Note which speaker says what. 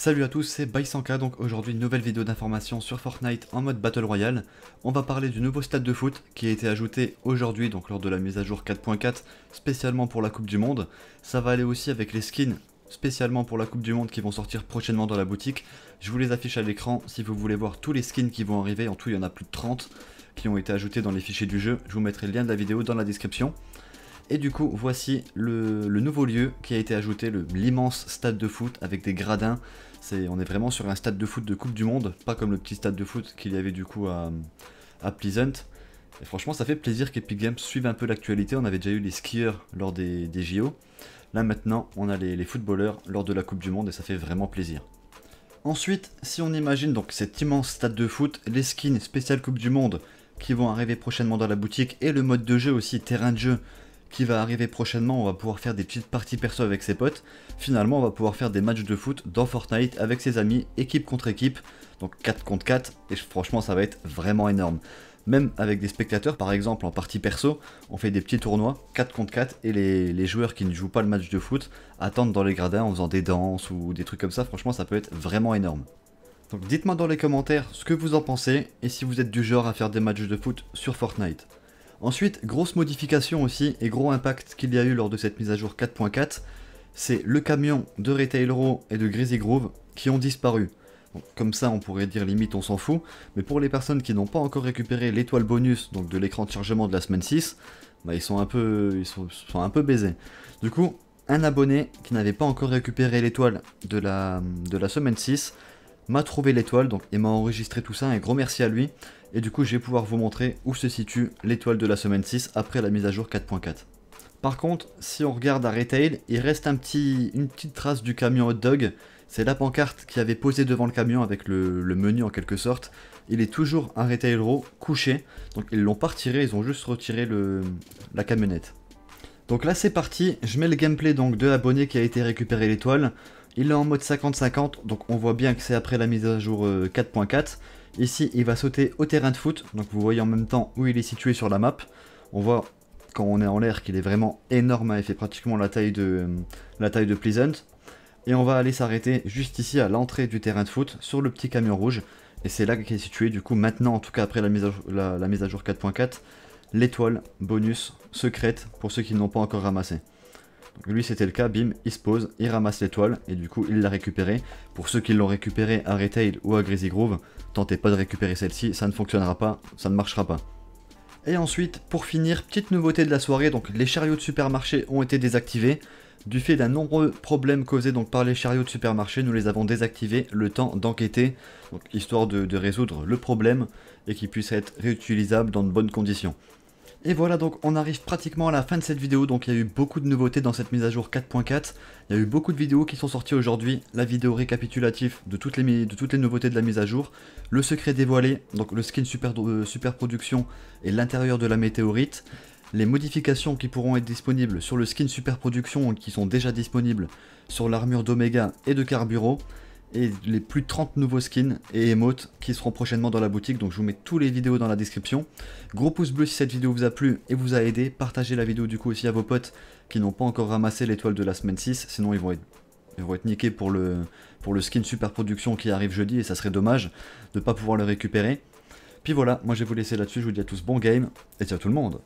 Speaker 1: Salut à tous, c'est Baisanka, donc aujourd'hui une nouvelle vidéo d'information sur Fortnite en mode Battle Royale. On va parler du nouveau stade de foot qui a été ajouté aujourd'hui, donc lors de la mise à jour 4.4, spécialement pour la Coupe du Monde. Ça va aller aussi avec les skins spécialement pour la Coupe du Monde qui vont sortir prochainement dans la boutique. Je vous les affiche à l'écran si vous voulez voir tous les skins qui vont arriver, en tout il y en a plus de 30 qui ont été ajoutés dans les fichiers du jeu. Je vous mettrai le lien de la vidéo dans la description. Et du coup, voici le, nouveau lieu qui a été ajouté, l'immense stade de foot avec des gradins. on est vraiment sur un stade de foot de Coupe du Monde, pas comme le petit stade de foot qu'il y avait du coup à, Pleasant. Et franchement, ça fait plaisir qu'Epic Games suive un peu l'actualité. On avait déjà eu les skieurs lors des, JO. Là maintenant, on a les, footballeurs lors de la Coupe du Monde et ça fait vraiment plaisir. Ensuite, si on imagine donc cet immense stade de foot, les skins spéciales Coupe du Monde qui vont arriver prochainement dans la boutique et le mode de jeu aussi, terrain de jeu, qui va arriver prochainement, on va pouvoir faire des petites parties perso avec ses potes. Finalement, on va pouvoir faire des matchs de foot dans Fortnite avec ses amis, équipe contre équipe, donc 4 contre 4, et franchement, ça va être vraiment énorme. Même avec des spectateurs, par exemple, en partie perso, on fait des petits tournois, 4 contre 4, et les, joueurs qui ne jouent pas le match de foot attendent dans les gradins en faisant des danses ou des trucs comme ça, franchement, ça peut être vraiment énorme. Donc dites-moi dans les commentaires ce que vous en pensez, et si vous êtes du genre à faire des matchs de foot sur Fortnite. Ensuite, grosse modification aussi et gros impact qu'il y a eu lors de cette mise à jour 4.4, c'est le camion de Row et de Greasy Groove qui ont disparu. comme ça, on pourrait dire limite on s'en fout, mais pour les personnes qui n'ont pas encore récupéré l'étoile bonus donc de l'écran de chargement de la semaine 6, bah, ils, sont un peu, ils sont, un peu baisés. Du coup, un abonné qui n'avait pas encore récupéré l'étoile de la, de la semaine 6 m'a trouvé l'étoile donc, et m'a enregistré tout ça. Un gros merci à lui. Et du coup, je vais pouvoir vous montrer où se situe l'étoile de la semaine 6 après la mise à jour 4.4. Par contre, si on regarde à Retail, il reste une petite trace du camion hot dog. C'est la pancarte qui avait posé devant le camion avec le, menu en quelque sorte. Il est toujours un Retail Row couché. Donc ils l'ont pas retiré, ils ont juste retiré la camionnette. Donc là c'est parti, je mets le gameplay donc de l'abonné qui a été récupéré l'étoile. Il est en mode 50-50, donc on voit bien que c'est après la mise à jour 4.4. Euh, Ici, il va sauter au terrain de foot. Donc vous voyez en même temps où il est situé sur la map. On voit quand on est en l'air qu'il est vraiment énorme. Hein, il fait pratiquement la taille de, euh, la taille de Pleasant. Et on va aller s'arrêter juste ici à l'entrée du terrain de foot sur le petit camion rouge. Et c'est là qu'il est situé du coup maintenant, en tout cas après la mise à jour, la, mise à jour 4.4, l'étoile bonus secrète pour ceux qui ne l'ont pas encore ramassé. Lui c'était le cas, bim, il se pose, il ramasse l'étoile et du coup il l'a récupérée. Pour ceux qui l'ont récupérée à Retail ou à Greasy Groove, tentez pas de récupérer celle-ci, ça ne fonctionnera pas, ça ne marchera pas. Et ensuite, pour finir, petite nouveauté de la soirée, donc les chariots de supermarché ont été désactivés. Du fait d'un nombreux problèmes causés donc par les chariots de supermarché, nous les avons désactivés le temps d'enquêter, histoire de résoudre le problème et qu'ils puissent être réutilisables dans de bonnes conditions. Et voilà donc on arrive pratiquement à la fin de cette vidéo, donc il y a eu beaucoup de nouveautés dans cette mise à jour 4.4, il y a eu beaucoup de vidéos qui sont sorties aujourd'hui, la vidéo récapitulative de toutes, les, de toutes les nouveautés de la mise à jour, le secret dévoilé, donc le skin euh, super, production et l'intérieur de la météorite, les modifications qui pourront être disponibles sur le skin super production qui sont déjà disponibles sur l'armure d'Omega et de Carburo, et les plus de 30 nouveaux skins et emotes qui seront prochainement dans la boutique. Donc je vous mets tous les vidéos dans la description. Gros pouce bleu si cette vidéo vous a plu et vous a aidé. Partagez la vidéo du coup aussi à vos potes qui n'ont pas encore ramassé l'étoile de la semaine 6. Sinon ils vont être, ils vont être niqués pour le, pour le skin super production qui arrive jeudi et ça serait dommage de ne pas pouvoir le récupérer. Puis voilà, moi je vais vous laisser là-dessus. Je vous dis à tous bon game et ciao tout le monde.